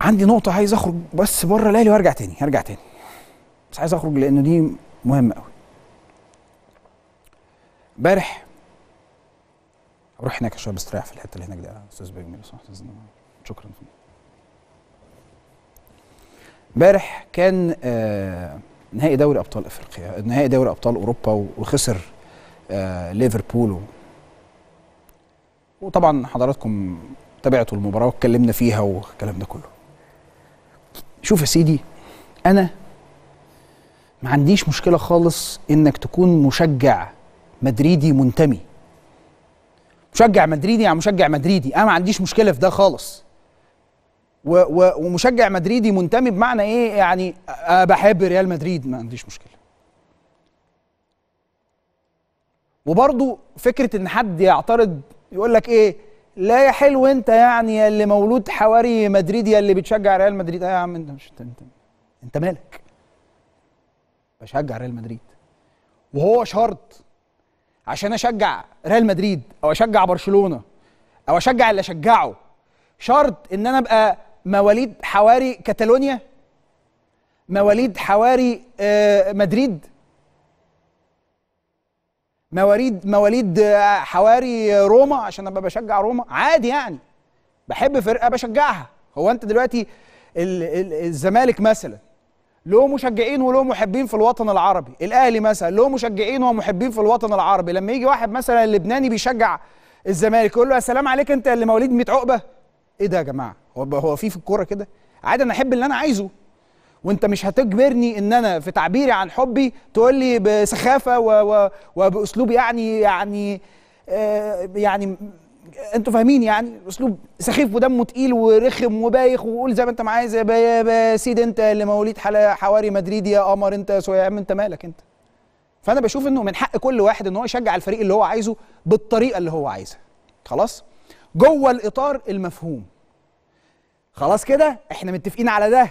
عندي نقطه عايز اخرج بس بره الأهلي وارجع تاني هرجع تاني بس عايز اخرج لان دي مهمه قوي امبارح روح هناك عشان بستريح في الحته اللي هناك دي استاذ بيجمل شكرا امبارح كان آه نهائي دوري ابطال افريقيا نهائي دوري ابطال اوروبا وخسر آه ليفربول وطبعا حضراتكم تابعتوا المباراه واتكلمنا فيها والكلام ده كله شوف يا سيدي انا ما عنديش مشكله خالص انك تكون مشجع مدريدي منتمي مشجع مدريدي يعني مشجع مدريدي انا ما عنديش مشكله في ده خالص و و ومشجع مدريدي منتمي بمعنى ايه يعني بحب ريال مدريد ما عنديش مشكله وبرضه فكره ان حد يعترض يقول لك ايه لا يا حلو انت يعني يا اللي مولود حواري مدريد يا اللي بتشجع ريال مدريد آه يا عم انت مش انت انت, مالك بشجع ريال مدريد وهو شرط عشان اشجع ريال مدريد او اشجع برشلونه او اشجع اللي اشجعه شرط ان انا ابقى مواليد حواري كاتالونيا مواليد حواري آه، مدريد مواليد مواليد آه، حواري روما عشان ابقى بشجع روما عادي يعني بحب فرقه بشجعها هو انت دلوقتي الزمالك مثلا له مشجعين وله محبين في الوطن العربي الاهلي مثلا له مشجعين ومحبين في الوطن العربي لما يجي واحد مثلا لبناني بيشجع الزمالك يقول له يا سلام عليك انت اللي مواليد 100 عقبه ايه ده يا جماعه هو هو في في الكوره كده عادي انا احب اللي انا عايزه وانت مش هتجبرني ان انا في تعبيري عن حبي تقول لي بسخافه و... و... وباسلوب يعني يعني آه يعني انتوا فاهمين يعني اسلوب سخيف ودمه تقيل ورخم وبايخ وقول زي ما انت عايز يا سيد انت اللي مواليد حواري مدريد يا قمر انت يا عم انت مالك انت فانا بشوف انه من حق كل واحد ان هو يشجع الفريق اللي هو عايزه بالطريقه اللي هو عايزها خلاص جوه الاطار المفهوم خلاص كده احنا متفقين على ده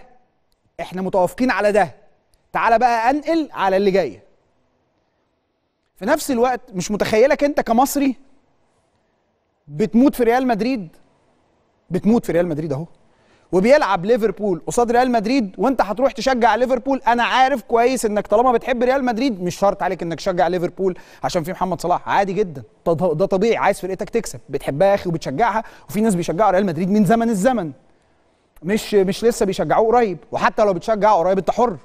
احنا متوافقين على ده تعالى بقى انقل على اللي جاي في نفس الوقت مش متخيلك انت كمصري بتموت في ريال مدريد بتموت في ريال مدريد اهو وبيلعب ليفربول قصاد ريال مدريد وانت هتروح تشجع ليفربول انا عارف كويس انك طالما بتحب ريال مدريد مش شرط عليك انك تشجع ليفربول عشان في محمد صلاح عادي جدا ده طبيعي عايز فرقتك تكسب بتحبها يا اخي وبتشجعها وفي ناس بيشجعوا ريال مدريد من زمن الزمن مش مش لسه بيشجعوه قريب وحتى لو بتشجع قريب انت حر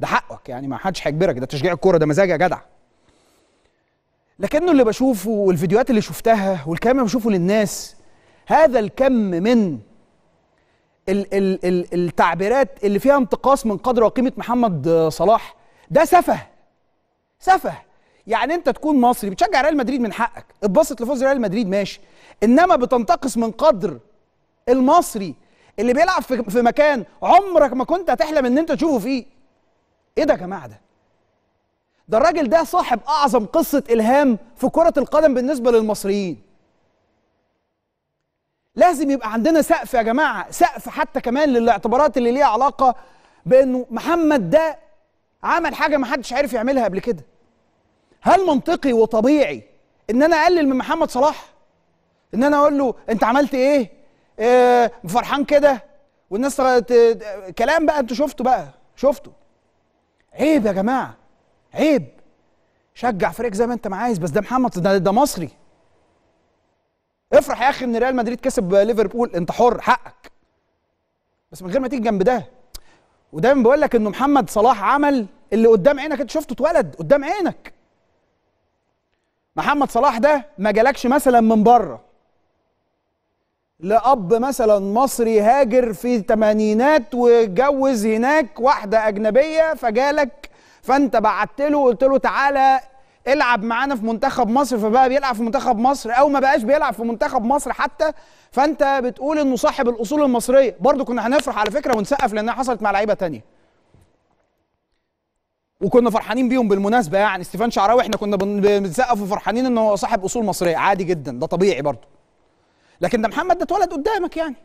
ده حقك يعني ما حدش هيجبرك ده تشجيع الكوره ده مزاج يا جدع لكنه اللي بشوفه والفيديوهات اللي شفتها والكلام اللي بشوفه للناس هذا الكم من ال ال ال التعبيرات اللي فيها انتقاص من قدر وقيمه محمد صلاح ده سفه سفه يعني انت تكون مصري بتشجع ريال مدريد من حقك اتبسط لفوز ريال مدريد ماشي انما بتنتقص من قدر المصري اللي بيلعب في, في مكان عمرك ما كنت هتحلم ان انت تشوفه فيه ايه ده يا جماعه ده ده الراجل ده صاحب اعظم قصه الهام في كره القدم بالنسبه للمصريين لازم يبقى عندنا سقف يا جماعه سقف حتى كمان للاعتبارات اللي ليها علاقه بانه محمد ده عمل حاجه ما حدش عارف يعملها قبل كده هل منطقي وطبيعي ان انا اقلل من محمد صلاح ان انا اقول له انت عملت ايه آه، فرحان كده والناس كلام بقى انتوا شفتوا بقى شفتوا عيب يا جماعه عيب شجع فريق زي ما انت ما عايز بس ده محمد ده, ده مصري افرح يا اخي ان ريال مدريد كسب ليفربول انت حر حقك بس من غير ما تيجي جنب ده ودايما بقول لك انه محمد صلاح عمل اللي قدام عينك انت شفته اتولد قدام عينك محمد صلاح ده ما جالكش مثلا من بره لأب مثلا مصري هاجر في الثمانينات واتجوز هناك واحدة أجنبية فجالك فأنت بعت له وقلت له تعالى العب معانا في منتخب مصر فبقى بيلعب في منتخب مصر او ما بقاش بيلعب في منتخب مصر حتى فانت بتقول انه صاحب الاصول المصريه برضو كنا هنفرح على فكره ونسقف لانها حصلت مع لعيبه تانية وكنا فرحانين بيهم بالمناسبه يعني ستيفان شعراوي احنا كنا بنسقف وفرحانين انه صاحب اصول مصريه عادي جدا ده طبيعي برضو لكن ده محمد ده اتولد قدامك يعني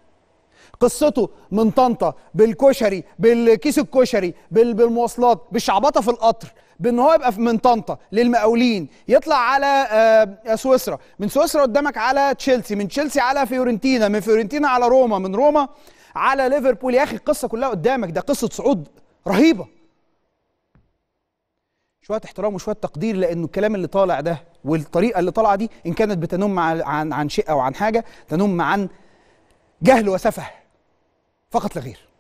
قصته من طنطا بالكشري بالكيس الكشري بالمواصلات بالشعبطه في القطر بان هو يبقى من طنطا للمقاولين يطلع على آه، سويسرا من سويسرا قدامك على تشيلسي من تشيلسي على فيورنتينا من فيورنتينا على روما من روما على ليفربول يا اخي القصه كلها قدامك ده قصه صعود رهيبه شويه احترام وشويه تقدير لانه الكلام اللي طالع ده والطريقه اللي طالعه دي ان كانت بتنم عن عن شيء او عن حاجه تنم عن جهل وسفه فقط لا غير